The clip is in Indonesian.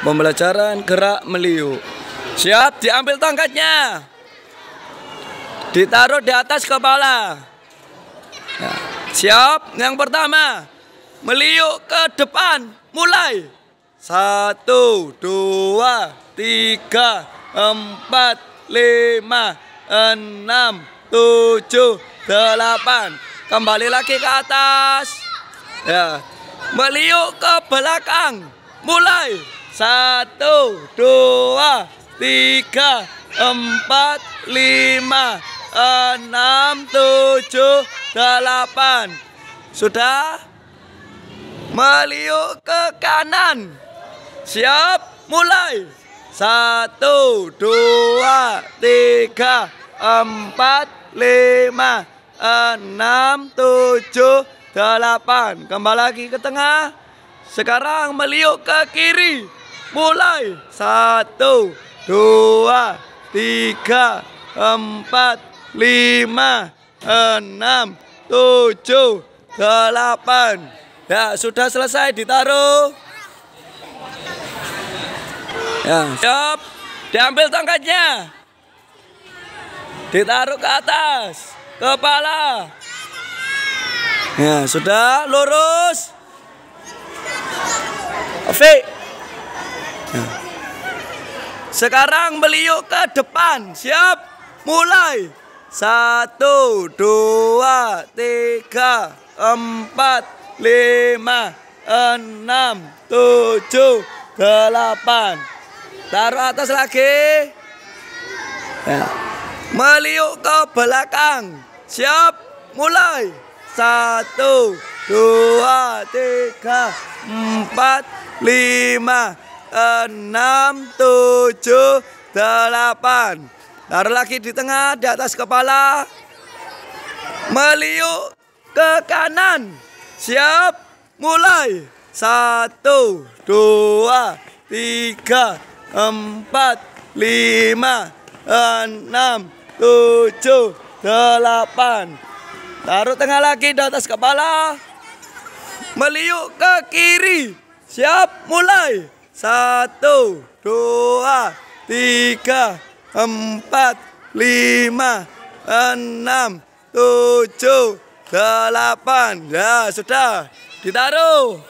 Pembelajaran gerak meliuk. Siap, diambil tongkatnya. Ditaruh di atas kepala. Ya, siap, yang pertama. Meliuk ke depan. Mulai. Satu, dua, tiga, empat, lima, enam, tujuh, delapan. Kembali lagi ke atas. Ya. Meliuk ke belakang. Mulai. Satu, dua, tiga, empat, lima, enam, tujuh, delapan. Sudah? Meliuk ke kanan. Siap, mulai. Satu, dua, tiga, empat, lima, enam, tujuh, delapan. Kembali lagi ke tengah. Sekarang meliuk ke kiri mulai satu dua tiga empat lima enam tujuh delapan ya sudah selesai ditaruh ya siap diambil tongkatnya ditaruh ke atas kepala ya sudah lurus Oke Ya. Sekarang beliau ke depan. Siap? Mulai. Satu, dua, tiga, empat, lima, enam, tujuh, delapan. Taruh atas lagi. Ya. Meliuk ke belakang. Siap? Mulai. Satu, dua, tiga, empat, lima, enam, tujuh, delapan. Taruh lagi di tengah, di atas kepala. Meliuk ke kanan. Siap, mulai. Satu, dua, tiga, empat, lima, enam, tujuh, delapan. Taruh tengah lagi di atas kepala. Meliuk ke kiri. Siap, mulai. Satu, dua, tiga, empat, lima, enam, tujuh, delapan. Ya, sudah. Ditaruh.